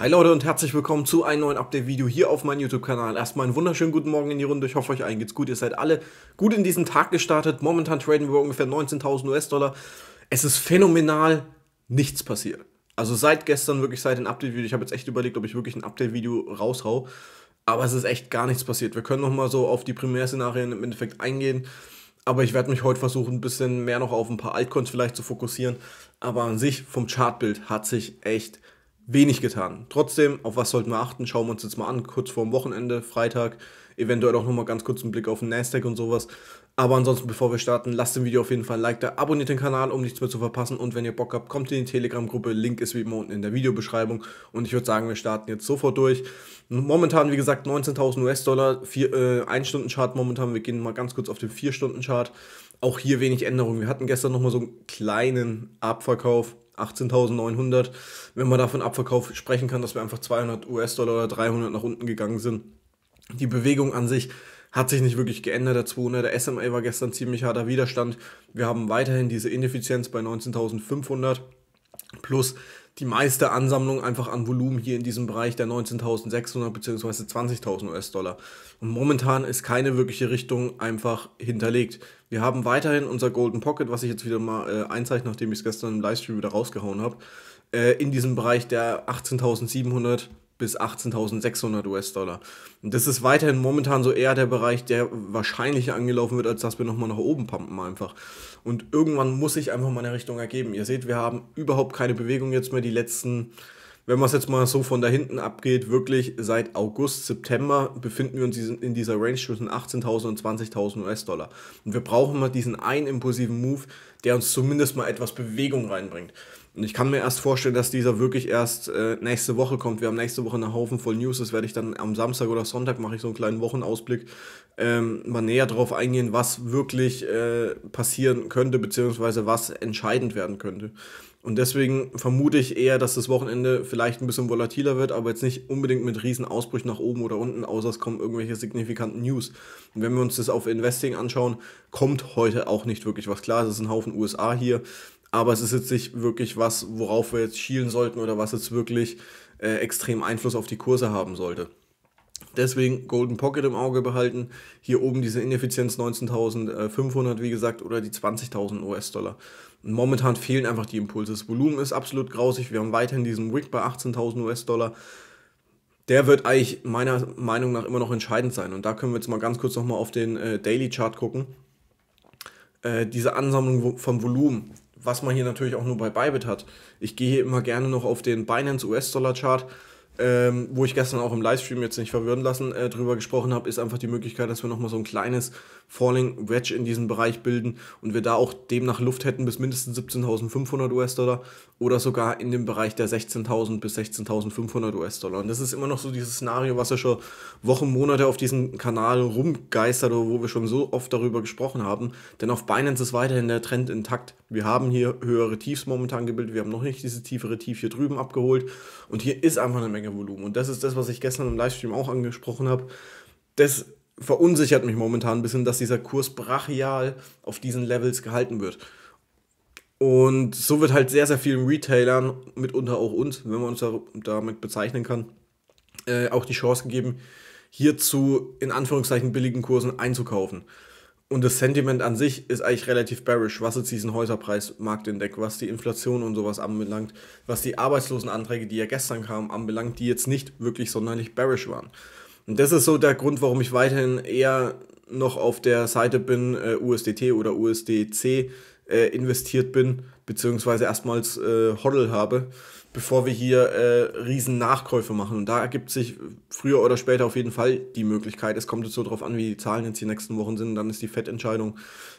Hi Leute und herzlich willkommen zu einem neuen Update-Video hier auf meinem YouTube-Kanal. Erstmal einen wunderschönen guten Morgen in die Runde. Ich hoffe, euch allen geht's gut. Ihr seid alle gut in diesen Tag gestartet. Momentan traden wir ungefähr 19.000 US-Dollar. Es ist phänomenal. Nichts passiert. Also seit gestern, wirklich seit dem Update-Video. Ich habe jetzt echt überlegt, ob ich wirklich ein Update-Video raushau. Aber es ist echt gar nichts passiert. Wir können nochmal so auf die Primärszenarien im Endeffekt eingehen. Aber ich werde mich heute versuchen, ein bisschen mehr noch auf ein paar Altcoins vielleicht zu fokussieren. Aber an sich, vom Chartbild hat sich echt wenig getan. Trotzdem, auf was sollten wir achten? Schauen wir uns jetzt mal an, kurz vor dem Wochenende, Freitag, eventuell auch nochmal ganz kurz einen Blick auf den Nasdaq und sowas. Aber ansonsten, bevor wir starten, lasst dem Video auf jeden Fall ein Like da, abonniert den Kanal, um nichts mehr zu verpassen und wenn ihr Bock habt, kommt in die Telegram-Gruppe, Link ist wie immer unten in der Videobeschreibung und ich würde sagen, wir starten jetzt sofort durch. Momentan, wie gesagt, 19.000 US-Dollar, 1-Stunden-Chart äh, momentan, wir gehen mal ganz kurz auf den 4-Stunden-Chart. Auch hier wenig Änderungen, wir hatten gestern nochmal so einen kleinen Abverkauf, 18.900, wenn man davon Abverkauf sprechen kann, dass wir einfach 200 US-Dollar oder 300 nach unten gegangen sind. Die Bewegung an sich hat sich nicht wirklich geändert. Der 200, der SMA war gestern ziemlich harter Widerstand. Wir haben weiterhin diese Ineffizienz bei 19.500 plus die meiste Ansammlung einfach an Volumen hier in diesem Bereich der 19.600 bzw. 20.000 US-Dollar. Und momentan ist keine wirkliche Richtung einfach hinterlegt. Wir haben weiterhin unser Golden Pocket, was ich jetzt wieder mal äh, einzeichne, nachdem ich es gestern im Livestream wieder rausgehauen habe, äh, in diesem Bereich der 18.700 bis 18.600 US-Dollar. Und das ist weiterhin momentan so eher der Bereich, der wahrscheinlich angelaufen wird, als dass wir nochmal nach oben pumpen einfach. Und irgendwann muss sich einfach mal eine Richtung ergeben. Ihr seht, wir haben überhaupt keine Bewegung jetzt mehr die letzten, wenn man es jetzt mal so von da hinten abgeht, wirklich seit August, September befinden wir uns in dieser Range zwischen 18.000 und 20.000 US-Dollar. Und wir brauchen mal diesen einen impulsiven Move, der uns zumindest mal etwas Bewegung reinbringt. Und Ich kann mir erst vorstellen, dass dieser wirklich erst äh, nächste Woche kommt. Wir haben nächste Woche einen Haufen voll News. Das werde ich dann am Samstag oder Sonntag mache ich so einen kleinen Wochenausblick. Ähm, mal näher darauf eingehen, was wirklich äh, passieren könnte, beziehungsweise was entscheidend werden könnte. Und deswegen vermute ich eher, dass das Wochenende vielleicht ein bisschen volatiler wird, aber jetzt nicht unbedingt mit riesen Ausbrüchen nach oben oder unten, außer es kommen irgendwelche signifikanten News. Und wenn wir uns das auf Investing anschauen, kommt heute auch nicht wirklich was klar. Es ist ein Haufen USA hier aber es ist jetzt nicht wirklich was, worauf wir jetzt schielen sollten oder was jetzt wirklich äh, extrem Einfluss auf die Kurse haben sollte. Deswegen Golden Pocket im Auge behalten. Hier oben diese Ineffizienz 19.500, wie gesagt, oder die 20.000 US-Dollar. Momentan fehlen einfach die Impulse. Das Volumen ist absolut grausig. Wir haben weiterhin diesen Wick bei 18.000 US-Dollar. Der wird eigentlich meiner Meinung nach immer noch entscheidend sein. Und da können wir jetzt mal ganz kurz nochmal auf den äh, Daily Chart gucken. Äh, diese Ansammlung vom Volumen was man hier natürlich auch nur bei Bybit hat. Ich gehe hier immer gerne noch auf den Binance US-Dollar-Chart ähm, wo ich gestern auch im Livestream jetzt nicht verwirren lassen, äh, drüber gesprochen habe, ist einfach die Möglichkeit, dass wir nochmal so ein kleines Falling Wedge in diesem Bereich bilden und wir da auch demnach Luft hätten bis mindestens 17.500 US-Dollar oder sogar in dem Bereich der 16.000 bis 16.500 US-Dollar. Und das ist immer noch so dieses Szenario, was ja schon Wochen, Monate auf diesem Kanal rumgeistert, oder wo wir schon so oft darüber gesprochen haben. Denn auf Binance ist weiterhin der Trend intakt. Wir haben hier höhere Tiefs momentan gebildet, wir haben noch nicht dieses tiefere Tief hier drüben abgeholt und hier ist einfach eine Menge Volumen. Und das ist das, was ich gestern im Livestream auch angesprochen habe. Das verunsichert mich momentan ein bisschen, dass dieser Kurs brachial auf diesen Levels gehalten wird. Und so wird halt sehr, sehr vielen Retailern, mitunter auch uns, wenn man uns damit bezeichnen kann, äh, auch die Chance gegeben, hierzu in Anführungszeichen billigen Kursen einzukaufen und das Sentiment an sich ist eigentlich relativ bearish, was jetzt diesen Häuserpreismarktindex, was die Inflation und sowas anbelangt, was die Arbeitslosenanträge, die ja gestern kamen, anbelangt, die jetzt nicht wirklich sonderlich bearish waren. Und das ist so der Grund, warum ich weiterhin eher noch auf der Seite bin, äh, USDT oder USDC äh, investiert bin, beziehungsweise erstmals äh, Hodl habe bevor wir hier äh, riesen Nachkäufe machen. Und da ergibt sich früher oder später auf jeden Fall die Möglichkeit. Es kommt jetzt so drauf an, wie die Zahlen jetzt die nächsten Wochen sind. Und Dann ist die Fettentscheidung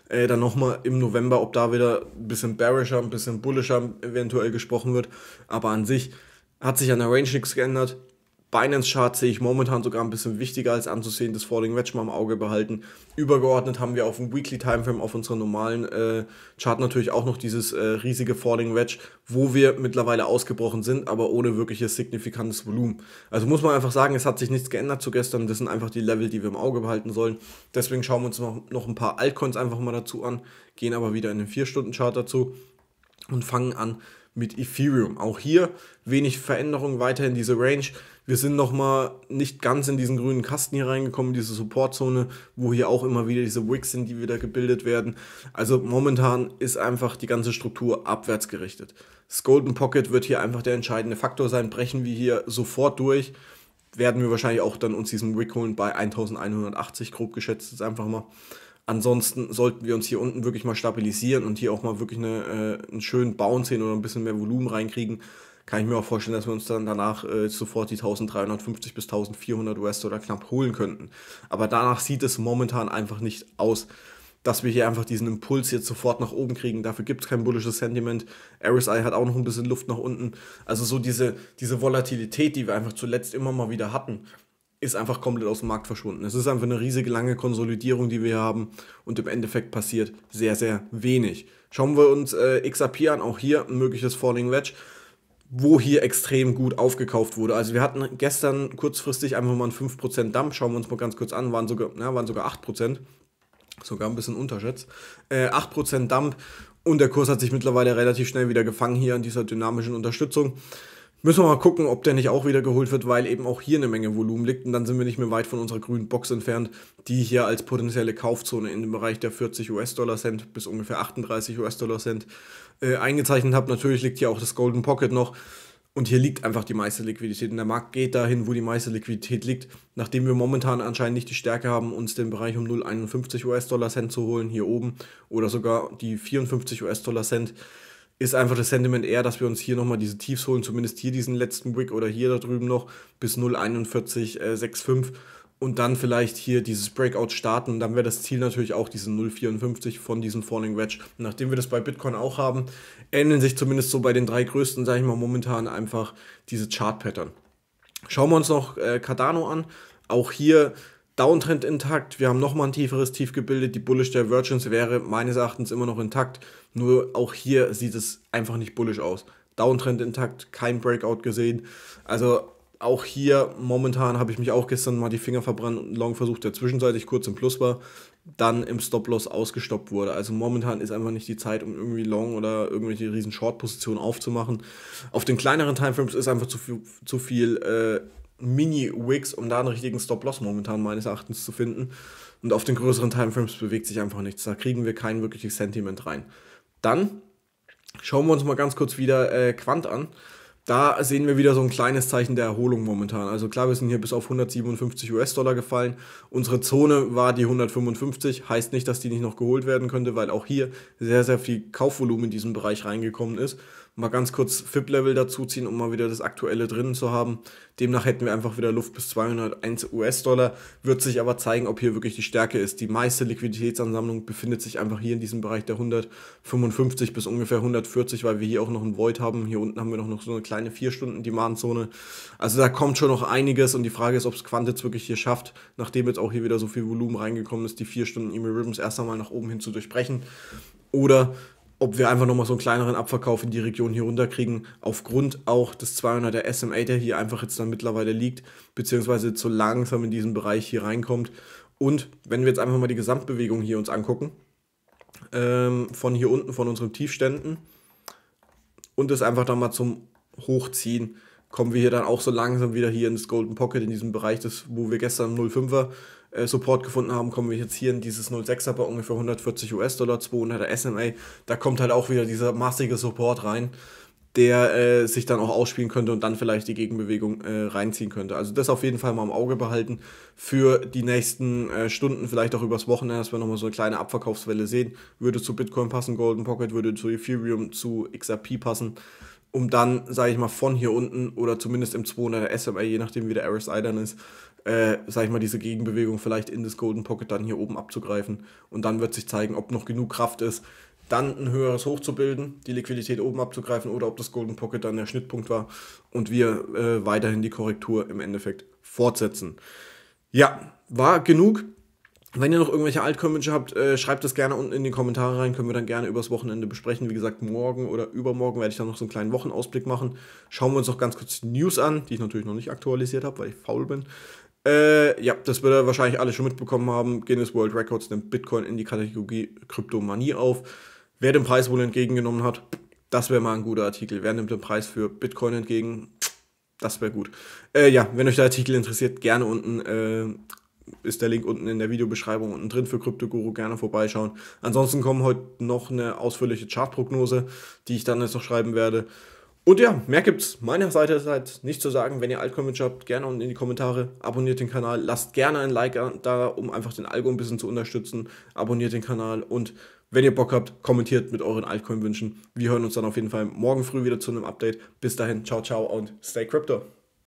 äh, dann nochmal im November, ob da wieder ein bisschen bearischer, ein bisschen bullischer eventuell gesprochen wird. Aber an sich hat sich an der Range nichts geändert. Binance-Chart sehe ich momentan sogar ein bisschen wichtiger als anzusehen, das Falling Wedge mal im Auge behalten. Übergeordnet haben wir auf dem Weekly Timeframe auf unserer normalen äh, Chart natürlich auch noch dieses äh, riesige Falling Wedge, wo wir mittlerweile ausgebrochen sind, aber ohne wirkliches signifikantes Volumen. Also muss man einfach sagen, es hat sich nichts geändert zu gestern. Das sind einfach die Level, die wir im Auge behalten sollen. Deswegen schauen wir uns noch, noch ein paar Altcoins einfach mal dazu an, gehen aber wieder in den 4-Stunden-Chart dazu und fangen an mit Ethereum. Auch hier wenig Veränderung weiter in diese Range. Wir sind nochmal nicht ganz in diesen grünen Kasten hier reingekommen, diese Supportzone, wo hier auch immer wieder diese Wicks sind, die wieder gebildet werden. Also momentan ist einfach die ganze Struktur abwärts gerichtet. Das Golden Pocket wird hier einfach der entscheidende Faktor sein. Brechen wir hier sofort durch, werden wir wahrscheinlich auch dann uns diesen Wick holen bei 1180 grob geschätzt, jetzt einfach mal. Ansonsten sollten wir uns hier unten wirklich mal stabilisieren und hier auch mal wirklich eine, äh, einen schönen Bounce hin oder ein bisschen mehr Volumen reinkriegen. Kann ich mir auch vorstellen, dass wir uns dann danach äh, sofort die 1350 bis 1400 us oder knapp holen könnten. Aber danach sieht es momentan einfach nicht aus dass wir hier einfach diesen Impuls jetzt sofort nach oben kriegen. Dafür gibt es kein bullisches Sentiment. RSI hat auch noch ein bisschen Luft nach unten. Also so diese, diese Volatilität, die wir einfach zuletzt immer mal wieder hatten, ist einfach komplett aus dem Markt verschwunden. Es ist einfach eine riesige lange Konsolidierung, die wir haben und im Endeffekt passiert sehr, sehr wenig. Schauen wir uns äh, XRP an, auch hier ein mögliches Falling Wedge, wo hier extrem gut aufgekauft wurde. Also wir hatten gestern kurzfristig einfach mal einen 5% Dump, schauen wir uns mal ganz kurz an, waren sogar, na, waren sogar 8%, sogar ein bisschen unterschätzt, äh, 8% Dump und der Kurs hat sich mittlerweile relativ schnell wieder gefangen hier an dieser dynamischen Unterstützung. Müssen wir mal gucken, ob der nicht auch wieder geholt wird, weil eben auch hier eine Menge Volumen liegt und dann sind wir nicht mehr weit von unserer grünen Box entfernt, die hier als potenzielle Kaufzone in dem Bereich der 40 US-Dollar Cent bis ungefähr 38 US-Dollar Cent äh, eingezeichnet habe. Natürlich liegt hier auch das Golden Pocket noch und hier liegt einfach die meiste Liquidität und der Markt geht dahin, wo die meiste Liquidität liegt. Nachdem wir momentan anscheinend nicht die Stärke haben, uns den Bereich um 0,51 US-Dollar Cent zu holen, hier oben oder sogar die 54 US-Dollar Cent, ist einfach das Sentiment eher, dass wir uns hier nochmal diese Tiefs holen, zumindest hier diesen letzten Wick oder hier da drüben noch bis 0,4165 äh, und dann vielleicht hier dieses Breakout starten. Und dann wäre das Ziel natürlich auch diese 0,54 von diesem Falling Wedge. Nachdem wir das bei Bitcoin auch haben, ähneln sich zumindest so bei den drei größten, sage ich mal, momentan einfach diese Chart-Pattern. Schauen wir uns noch äh, Cardano an. Auch hier Downtrend intakt, wir haben nochmal ein tieferes Tief gebildet, die Bullish Divergence wäre meines Erachtens immer noch intakt, nur auch hier sieht es einfach nicht bullish aus. Downtrend intakt, kein Breakout gesehen, also auch hier momentan habe ich mich auch gestern mal die Finger verbrannt und Long versucht, der zwischenzeitlich kurz im Plus war, dann im Stop-Loss ausgestoppt wurde. Also momentan ist einfach nicht die Zeit, um irgendwie Long oder irgendwelche riesen Short-Positionen aufzumachen. Auf den kleineren Timeframes ist einfach zu viel, zu viel äh, Mini-Wigs, um da einen richtigen Stop-Loss momentan meines Erachtens zu finden. Und auf den größeren Timeframes bewegt sich einfach nichts. Da kriegen wir kein wirkliches Sentiment rein. Dann schauen wir uns mal ganz kurz wieder äh, Quant an. Da sehen wir wieder so ein kleines Zeichen der Erholung momentan. Also klar, wir sind hier bis auf 157 US-Dollar gefallen. Unsere Zone war die 155. Heißt nicht, dass die nicht noch geholt werden könnte, weil auch hier sehr, sehr viel Kaufvolumen in diesen Bereich reingekommen ist mal ganz kurz FIP-Level dazuziehen, um mal wieder das aktuelle drinnen zu haben. Demnach hätten wir einfach wieder Luft bis 201 US-Dollar. Wird sich aber zeigen, ob hier wirklich die Stärke ist. Die meiste Liquiditätsansammlung befindet sich einfach hier in diesem Bereich der 155 bis ungefähr 140, weil wir hier auch noch ein Void haben. Hier unten haben wir noch so eine kleine 4-Stunden-Demand-Zone. Also da kommt schon noch einiges und die Frage ist, ob es Quantitz wirklich hier schafft, nachdem jetzt auch hier wieder so viel Volumen reingekommen ist, die 4 Stunden E-Mail Ribbons erst einmal nach oben hin zu durchbrechen. Oder ob wir einfach nochmal so einen kleineren Abverkauf in die Region hier runterkriegen, aufgrund auch des 200er SMA, der hier einfach jetzt dann mittlerweile liegt, beziehungsweise zu langsam in diesen Bereich hier reinkommt. Und wenn wir jetzt einfach mal die Gesamtbewegung hier uns angucken, ähm, von hier unten, von unseren Tiefständen, und das einfach dann mal zum Hochziehen, kommen wir hier dann auch so langsam wieder hier ins Golden Pocket, in diesem Bereich, das, wo wir gestern 05er äh, Support gefunden haben, kommen wir jetzt hier in dieses 06er bei ungefähr 140 US-Dollar, 200er SMA. Da kommt halt auch wieder dieser massige Support rein, der äh, sich dann auch ausspielen könnte und dann vielleicht die Gegenbewegung äh, reinziehen könnte. Also das auf jeden Fall mal im Auge behalten für die nächsten äh, Stunden, vielleicht auch übers Wochenende, dass wir nochmal so eine kleine Abverkaufswelle sehen. Würde zu Bitcoin passen, Golden Pocket würde zu Ethereum, zu XRP passen um dann, sage ich mal, von hier unten oder zumindest im 200er SMA, je nachdem wie der RSI dann ist, äh, sag ich mal, diese Gegenbewegung vielleicht in das Golden Pocket dann hier oben abzugreifen. Und dann wird sich zeigen, ob noch genug Kraft ist, dann ein höheres Hoch zu bilden, die Liquidität oben abzugreifen oder ob das Golden Pocket dann der Schnittpunkt war und wir äh, weiterhin die Korrektur im Endeffekt fortsetzen. Ja, war genug. Wenn ihr noch irgendwelche Altcoin-Wünsche habt, äh, schreibt das gerne unten in die Kommentare rein, können wir dann gerne übers Wochenende besprechen. Wie gesagt, morgen oder übermorgen werde ich dann noch so einen kleinen Wochenausblick machen. Schauen wir uns noch ganz kurz die News an, die ich natürlich noch nicht aktualisiert habe, weil ich faul bin. Äh, ja, das wird er wahrscheinlich alle schon mitbekommen haben. Guinness World Records nimmt Bitcoin in die Kategorie Kryptomanie auf. Wer den Preis wohl entgegengenommen hat, das wäre mal ein guter Artikel. Wer nimmt den Preis für Bitcoin entgegen? Das wäre gut. Äh, ja, wenn euch der Artikel interessiert, gerne unten äh, ist der Link unten in der Videobeschreibung unten drin für Kryptoguru. Gerne vorbeischauen. Ansonsten kommen heute noch eine ausführliche Chartprognose, die ich dann jetzt noch schreiben werde. Und ja, mehr gibt's meiner Seite halt nicht zu sagen. Wenn ihr Altcoin-Wünsche habt, gerne unten in die Kommentare. Abonniert den Kanal, lasst gerne ein Like da, um einfach den Algo ein bisschen zu unterstützen. Abonniert den Kanal und wenn ihr Bock habt, kommentiert mit euren Altcoin-Wünschen. Wir hören uns dann auf jeden Fall morgen früh wieder zu einem Update. Bis dahin, ciao, ciao und stay crypto.